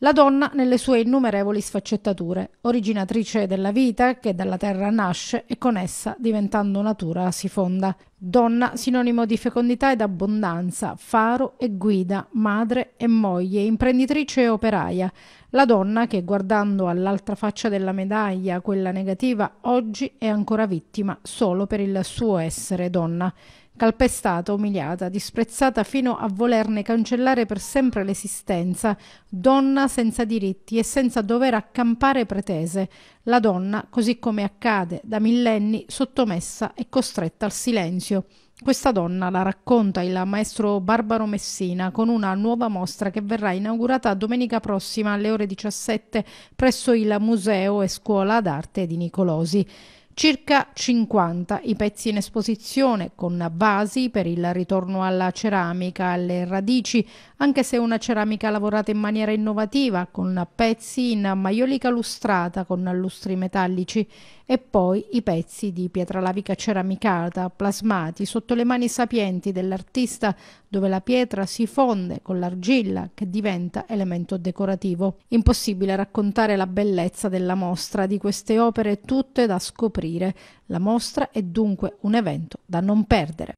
La donna nelle sue innumerevoli sfaccettature, originatrice della vita che dalla terra nasce e con essa, diventando natura, si fonda. Donna sinonimo di fecondità ed abbondanza, faro e guida, madre e moglie, imprenditrice e operaia, la donna che guardando all'altra faccia della medaglia, quella negativa, oggi è ancora vittima solo per il suo essere donna, calpestata, umiliata, disprezzata fino a volerne cancellare per sempre l'esistenza, donna senza diritti e senza dover accampare pretese, la donna, così come accade da millenni, sottomessa e costretta al silenzio. Questa donna la racconta il maestro Barbaro Messina con una nuova mostra che verrà inaugurata domenica prossima alle ore 17 presso il Museo e Scuola d'Arte di Nicolosi circa 50 i pezzi in esposizione con vasi per il ritorno alla ceramica, alle radici, anche se una ceramica lavorata in maniera innovativa con pezzi in maiolica lustrata con lustri metallici e poi i pezzi di pietra lavica ceramicata plasmati sotto le mani sapienti dell'artista dove la pietra si fonde con l'argilla che diventa elemento decorativo. Impossibile raccontare la bellezza della mostra, di queste opere tutte da scoprire. La mostra è dunque un evento da non perdere.